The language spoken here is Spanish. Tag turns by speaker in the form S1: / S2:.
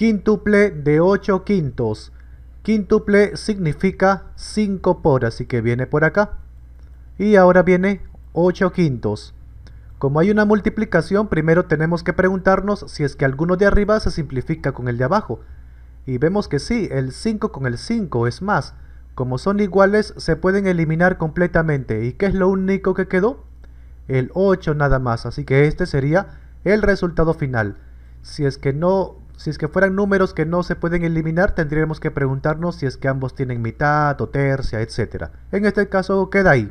S1: Quíntuple de 8 quintos. Quíntuple significa 5 por, así que viene por acá. Y ahora viene 8 quintos. Como hay una multiplicación, primero tenemos que preguntarnos si es que alguno de arriba se simplifica con el de abajo. Y vemos que sí, el 5 con el 5, es más, como son iguales se pueden eliminar completamente. ¿Y qué es lo único que quedó? El 8 nada más, así que este sería el resultado final. Si es que no si es que fueran números que no se pueden eliminar, tendríamos que preguntarnos si es que ambos tienen mitad o tercia, etc. En este caso queda ahí,